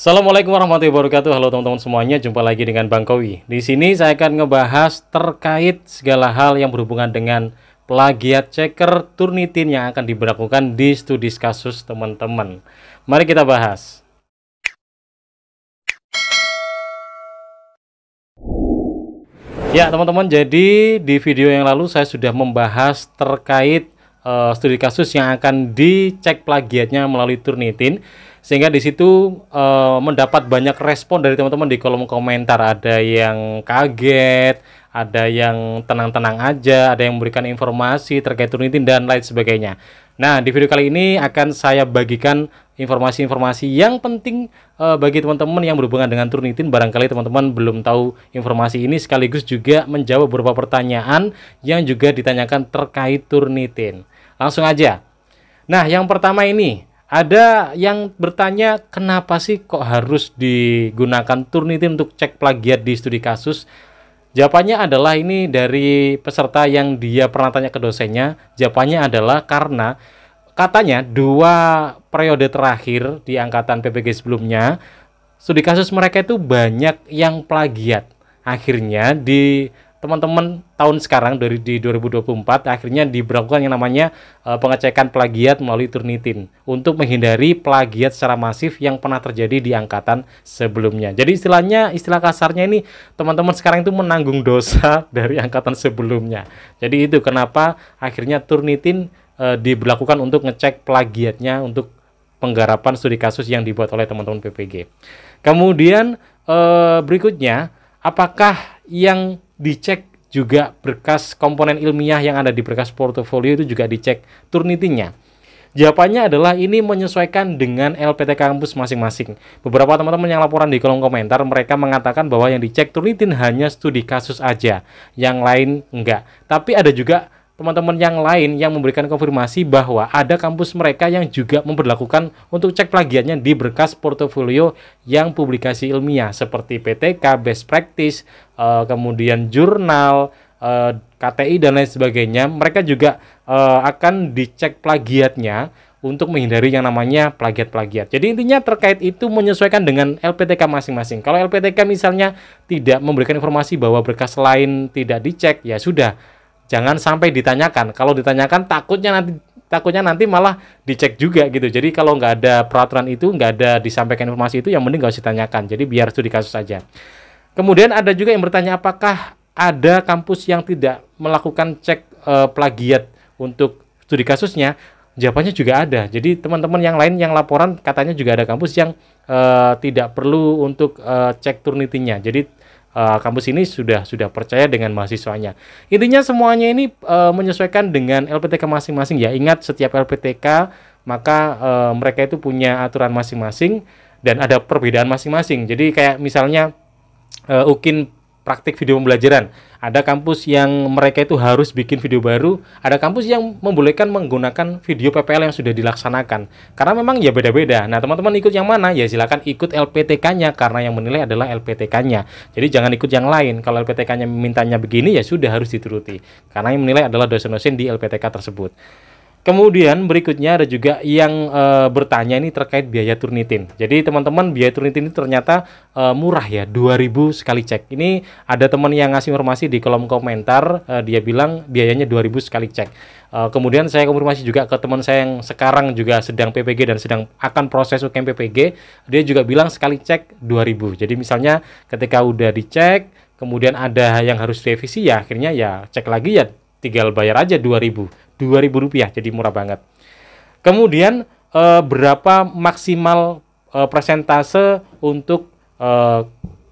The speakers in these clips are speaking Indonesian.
Assalamualaikum warahmatullahi wabarakatuh. Halo teman-teman semuanya, jumpa lagi dengan Bang Kowi. Di sini saya akan ngebahas terkait segala hal yang berhubungan dengan plagiat checker Turnitin yang akan diberlakukan di studi kasus teman-teman. Mari kita bahas. Ya, teman-teman, jadi di video yang lalu saya sudah membahas terkait uh, studi kasus yang akan dicek plagiatnya melalui Turnitin sehingga di situ uh, mendapat banyak respon dari teman-teman di kolom komentar ada yang kaget ada yang tenang-tenang aja ada yang memberikan informasi terkait Turnitin dan lain sebagainya nah di video kali ini akan saya bagikan informasi-informasi yang penting uh, bagi teman-teman yang berhubungan dengan Turnitin barangkali teman-teman belum tahu informasi ini sekaligus juga menjawab beberapa pertanyaan yang juga ditanyakan terkait Turnitin langsung aja nah yang pertama ini ada yang bertanya kenapa sih kok harus digunakan Turnitin untuk cek plagiat di studi kasus? Jawabannya adalah ini dari peserta yang dia pernah tanya ke dosennya. Jawabannya adalah karena katanya dua periode terakhir di angkatan PPG sebelumnya studi kasus mereka itu banyak yang plagiat. Akhirnya di teman-teman tahun sekarang dari di 2024 akhirnya diberlakukan yang namanya uh, pengecekan plagiat melalui Turnitin untuk menghindari plagiat secara masif yang pernah terjadi di angkatan sebelumnya. Jadi istilahnya istilah kasarnya ini teman-teman sekarang itu menanggung dosa dari angkatan sebelumnya. Jadi itu kenapa akhirnya Turnitin uh, diberlakukan untuk ngecek plagiatnya untuk penggarapan studi kasus yang dibuat oleh teman-teman PPG. Kemudian uh, berikutnya, apakah yang dicek juga berkas komponen ilmiah yang ada di berkas portofolio itu juga dicek turnitinya. Jawabannya adalah ini menyesuaikan dengan LPT kampus masing-masing. Beberapa teman-teman yang laporan di kolom komentar mereka mengatakan bahwa yang dicek Turnitin hanya studi kasus aja, yang lain enggak. Tapi ada juga teman-teman yang lain yang memberikan konfirmasi bahwa ada kampus mereka yang juga memperlakukan untuk cek plagiatnya di berkas portofolio yang publikasi ilmiah seperti PTK, best practice, eh, kemudian jurnal, eh, KTI dan lain sebagainya. Mereka juga eh, akan dicek plagiatnya untuk menghindari yang namanya plagiat-plagiat. Jadi intinya terkait itu menyesuaikan dengan LPTK masing-masing. Kalau LPTK misalnya tidak memberikan informasi bahwa berkas lain tidak dicek, ya sudah jangan sampai ditanyakan kalau ditanyakan takutnya nanti takutnya nanti malah dicek juga gitu jadi kalau nggak ada peraturan itu nggak ada disampaikan informasi itu yang mending nggak usah ditanyakan jadi biar studi kasus saja kemudian ada juga yang bertanya apakah ada kampus yang tidak melakukan cek e, plagiat untuk studi kasusnya jawabannya juga ada. Jadi teman-teman yang lain yang laporan katanya juga ada kampus yang e, tidak perlu untuk e, cek turnitinya. Jadi Eh, kampus ini sudah sudah percaya dengan mahasiswanya. Intinya semuanya ini uh, menyesuaikan dengan LPTK masing-masing ya. Ingat setiap LPTK maka uh, mereka itu punya aturan masing-masing dan ada perbedaan masing-masing. Jadi kayak misalnya uh, UKIN praktik video pembelajaran. Ada kampus yang mereka itu harus bikin video baru, ada kampus yang membolehkan menggunakan video PPL yang sudah dilaksanakan. Karena memang ya beda-beda. Nah, teman-teman ikut yang mana? Ya silakan ikut LPTK-nya karena yang menilai adalah LPTK-nya. Jadi jangan ikut yang lain. Kalau LPTK-nya mintanya begini ya sudah harus dituruti. Karena yang menilai adalah dosen-dosen di LPTK tersebut. Kemudian berikutnya ada juga yang e, bertanya ini terkait biaya turnitin. Jadi teman-teman biaya turnitin ini ternyata e, murah ya, 2000 sekali cek. Ini ada teman yang ngasih informasi di kolom komentar, e, dia bilang biayanya 2000 sekali cek. E, kemudian saya konfirmasi juga ke teman saya yang sekarang juga sedang PPG dan sedang akan proses UKM PPG, dia juga bilang sekali cek 2000. Jadi misalnya ketika udah dicek, kemudian ada yang harus revisi ya akhirnya ya cek lagi ya tinggal bayar aja 2000 2000 rupiah jadi murah banget kemudian e, berapa maksimal e, persentase untuk e,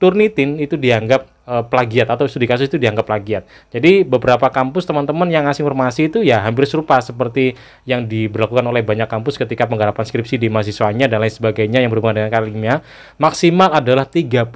turnitin itu dianggap e, plagiat atau studi kasus itu dianggap plagiat jadi beberapa kampus teman-teman yang ngasih informasi itu ya hampir serupa seperti yang diberlakukan oleh banyak kampus ketika penggarapan skripsi di mahasiswanya dan lain sebagainya yang berhubungan dengan kalimnya maksimal adalah 30%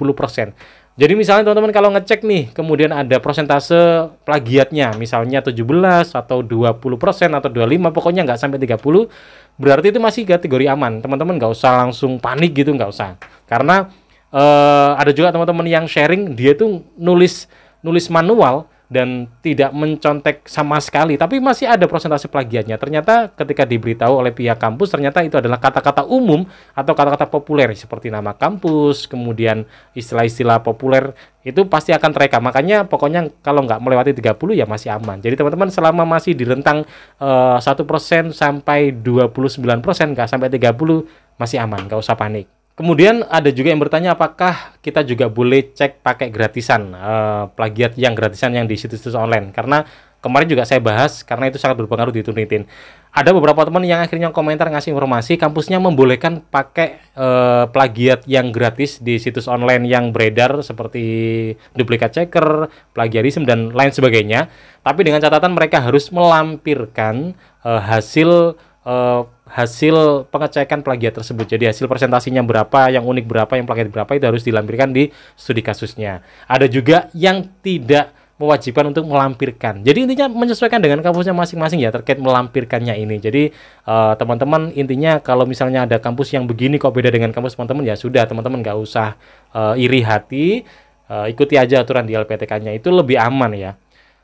jadi misalnya teman-teman kalau ngecek nih, kemudian ada persentase plagiatnya, misalnya 17 atau 20 persen atau 25, pokoknya nggak sampai 30, berarti itu masih kategori aman. Teman-teman nggak usah langsung panik gitu, nggak usah. Karena uh, ada juga teman-teman yang sharing, dia tuh nulis nulis manual, dan tidak mencontek sama sekali, tapi masih ada prosentase plagiatnya. Ternyata ketika diberitahu oleh pihak kampus, ternyata itu adalah kata-kata umum atau kata-kata populer seperti nama kampus, kemudian istilah-istilah populer itu pasti akan terekam. Makanya pokoknya kalau nggak melewati 30 ya masih aman. Jadi teman-teman selama masih di rentang eh, satu persen sampai 29 persen, nggak sampai 30 masih aman, nggak usah panik. Kemudian ada juga yang bertanya apakah kita juga boleh cek pakai gratisan uh, plagiat yang gratisan yang di situs-situs online karena kemarin juga saya bahas karena itu sangat berpengaruh di Turnitin. Ada beberapa teman yang akhirnya komentar ngasih informasi kampusnya membolehkan pakai uh, plagiat yang gratis di situs online yang beredar seperti duplikat checker, plagiarism dan lain sebagainya. Tapi dengan catatan mereka harus melampirkan uh, hasil uh, hasil pengecekan plagiat tersebut. Jadi hasil presentasinya berapa, yang unik berapa, yang plagiat berapa itu harus dilampirkan di studi kasusnya. Ada juga yang tidak mewajibkan untuk melampirkan. Jadi intinya menyesuaikan dengan kampusnya masing-masing ya terkait melampirkannya ini. Jadi eh, teman-teman uh, intinya kalau misalnya ada kampus yang begini kok beda dengan kampus teman-teman ya sudah teman-teman nggak usah uh, iri hati, uh, ikuti aja aturan di LPTK-nya itu lebih aman ya.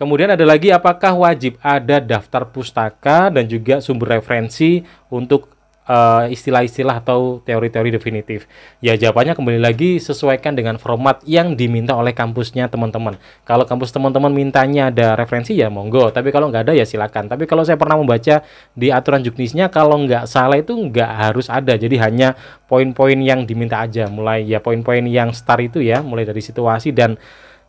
Kemudian ada lagi apakah wajib ada daftar pustaka dan juga sumber referensi untuk eh, istilah-istilah uh, atau teori-teori definitif? Ya jawabannya kembali lagi sesuaikan dengan format yang diminta oleh kampusnya teman-teman. Kalau kampus teman-teman mintanya ada referensi ya monggo, tapi kalau nggak ada ya silakan. Tapi kalau saya pernah membaca di aturan juknisnya kalau nggak salah itu nggak harus ada, jadi hanya poin-poin yang diminta aja. Mulai ya poin-poin yang start itu ya, mulai dari situasi dan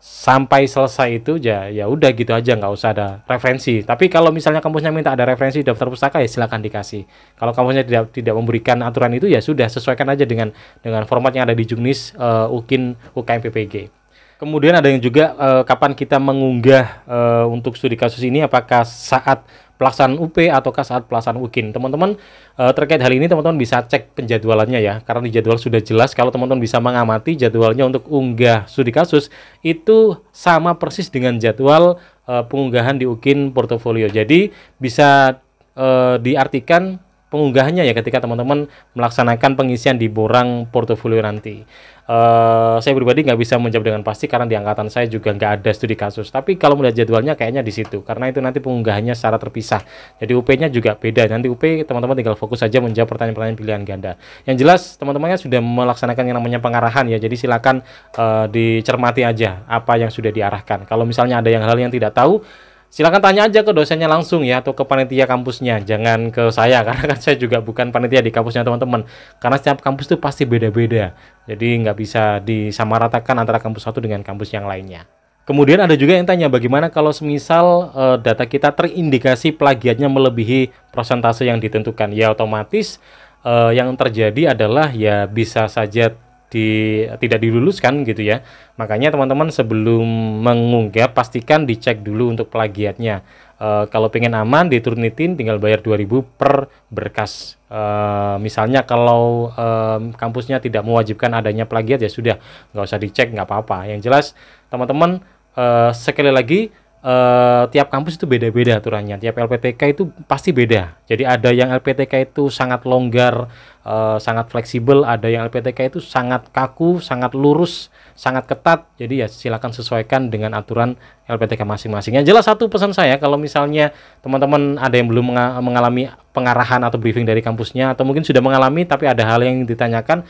sampai selesai itu ya ya udah gitu aja nggak usah ada referensi tapi kalau misalnya kampusnya minta ada referensi daftar pustaka ya silahkan dikasih kalau kampusnya tidak tidak memberikan aturan itu ya sudah sesuaikan aja dengan dengan format yang ada di Jugnis uh, eh, UKIN UKMPPG Kemudian ada yang juga uh, kapan kita mengunggah uh, untuk studi kasus ini apakah saat pelaksanaan UP ataukah saat pelaksanaan UKIN. Teman-teman uh, terkait hal ini teman-teman bisa cek penjadwalannya ya karena di jadwal sudah jelas kalau teman-teman bisa mengamati jadwalnya untuk unggah studi kasus itu sama persis dengan jadwal uh, pengunggahan di UKIN portofolio. Jadi bisa uh, diartikan Pengunggahnya ya ketika teman-teman melaksanakan pengisian di borang portofolio nanti. Uh, saya pribadi nggak bisa menjawab dengan pasti karena di angkatan saya juga nggak ada studi kasus. Tapi kalau melihat jadwalnya kayaknya di situ karena itu nanti pengunggahannya secara terpisah. Jadi UP-nya juga beda. Nanti UP teman-teman tinggal fokus saja menjawab pertanyaan-pertanyaan pilihan ganda. Yang jelas teman-temannya sudah melaksanakan yang namanya pengarahan ya. Jadi silakan uh, dicermati aja apa yang sudah diarahkan. Kalau misalnya ada yang hal yang tidak tahu silahkan tanya aja ke dosennya langsung ya atau ke panitia kampusnya jangan ke saya karena kan saya juga bukan panitia di kampusnya teman-teman karena setiap kampus itu pasti beda-beda jadi nggak bisa disamaratakan antara kampus satu dengan kampus yang lainnya Kemudian ada juga yang tanya bagaimana kalau semisal uh, data kita terindikasi plagiatnya melebihi persentase yang ditentukan. Ya otomatis uh, yang terjadi adalah ya bisa saja di tidak diluluskan gitu ya. Makanya teman-teman sebelum mengunggah pastikan dicek dulu untuk plagiatnya. E, kalau pengen aman di Turnitin tinggal bayar 2000 per berkas. E, misalnya kalau e, kampusnya tidak mewajibkan adanya plagiat ya sudah nggak usah dicek nggak apa-apa. Yang jelas teman-teman e, sekali lagi uh, tiap kampus itu beda-beda aturannya. Tiap LPTK itu pasti beda. Jadi ada yang LPTK itu sangat longgar, uh, sangat fleksibel, ada yang LPTK itu sangat kaku, sangat lurus, sangat ketat. Jadi ya silakan sesuaikan dengan aturan LPTK masing-masingnya. Jelas satu pesan saya kalau misalnya teman-teman ada yang belum mengalami pengarahan atau briefing dari kampusnya atau mungkin sudah mengalami tapi ada hal yang ditanyakan,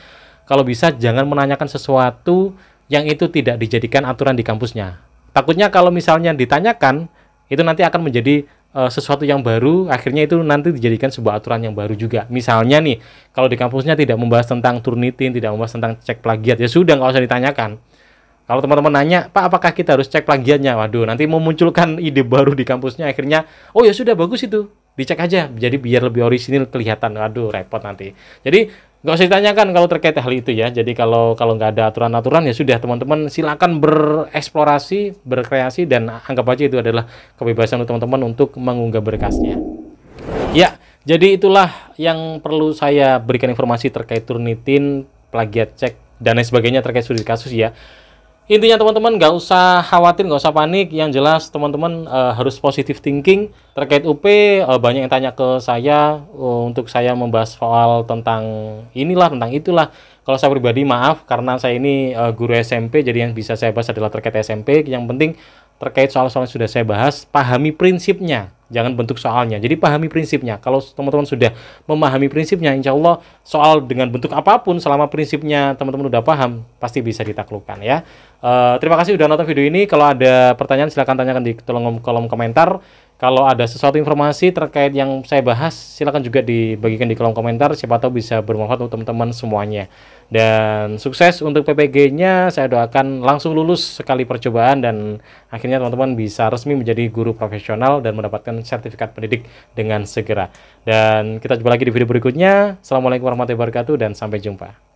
kalau bisa jangan menanyakan sesuatu yang itu tidak dijadikan aturan di kampusnya Takutnya kalau misalnya ditanyakan, itu nanti akan menjadi uh, sesuatu yang baru, akhirnya itu nanti dijadikan sebuah aturan yang baru juga. Misalnya nih, kalau di kampusnya tidak membahas tentang Turnitin, tidak membahas tentang cek plagiat, ya sudah nggak usah ditanyakan. Kalau teman-teman nanya, Pak apakah kita harus cek plagiatnya? Waduh, nanti memunculkan ide baru di kampusnya akhirnya, oh ya sudah bagus itu, dicek aja, jadi biar lebih orisinil kelihatan. Waduh, repot nanti. Jadi nggak usah ditanyakan kalau terkait hal itu ya. Jadi kalau kalau nggak ada aturan-aturan ya sudah teman-teman silakan bereksplorasi, berkreasi dan anggap aja itu adalah kebebasan teman-teman untuk mengunggah berkasnya. Ya, jadi itulah yang perlu saya berikan informasi terkait Turnitin, plagiat cek dan lain sebagainya terkait studi kasus ya intinya teman-teman nggak usah khawatir nggak usah panik yang jelas teman-teman uh, harus positif thinking terkait UP uh, eh, banyak yang tanya ke saya uh, untuk saya membahas soal tentang inilah tentang itulah kalau saya pribadi maaf karena saya ini uh, guru SMP jadi yang bisa saya bahas adalah terkait SMP yang penting terkait soal-soal yang sudah saya bahas pahami prinsipnya jangan bentuk soalnya. Jadi pahami prinsipnya. Kalau teman-teman sudah memahami prinsipnya, insya Allah soal dengan bentuk apapun selama prinsipnya teman-teman udah paham, pasti bisa ditaklukkan ya. Uh, terima kasih sudah nonton video ini. Kalau ada pertanyaan silahkan tanyakan di kolom komentar. Kalau ada sesuatu informasi terkait yang saya bahas, silakan juga dibagikan di kolom komentar. Siapa tahu bisa bermanfaat untuk teman-teman semuanya. Dan sukses untuk PPG-nya, saya doakan langsung lulus sekali percobaan dan akhirnya teman-teman bisa resmi menjadi guru profesional dan mendapatkan sertifikat pendidik dengan segera. Dan kita jumpa lagi di video berikutnya. Assalamualaikum warahmatullahi wabarakatuh dan sampai jumpa.